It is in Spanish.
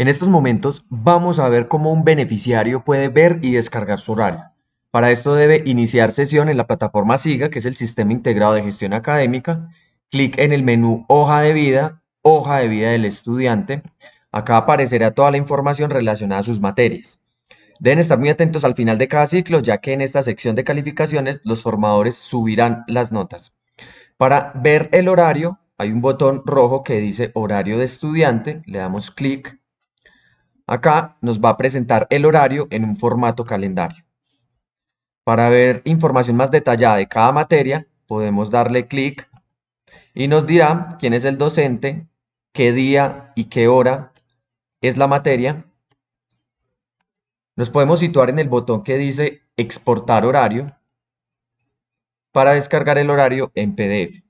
En estos momentos vamos a ver cómo un beneficiario puede ver y descargar su horario. Para esto debe iniciar sesión en la plataforma SIGA, que es el Sistema Integrado de Gestión Académica. Clic en el menú Hoja de Vida, Hoja de Vida del Estudiante. Acá aparecerá toda la información relacionada a sus materias. Deben estar muy atentos al final de cada ciclo, ya que en esta sección de calificaciones los formadores subirán las notas. Para ver el horario, hay un botón rojo que dice horario de estudiante, le damos clic Acá nos va a presentar el horario en un formato calendario. Para ver información más detallada de cada materia, podemos darle clic y nos dirá quién es el docente, qué día y qué hora es la materia. Nos podemos situar en el botón que dice exportar horario para descargar el horario en PDF.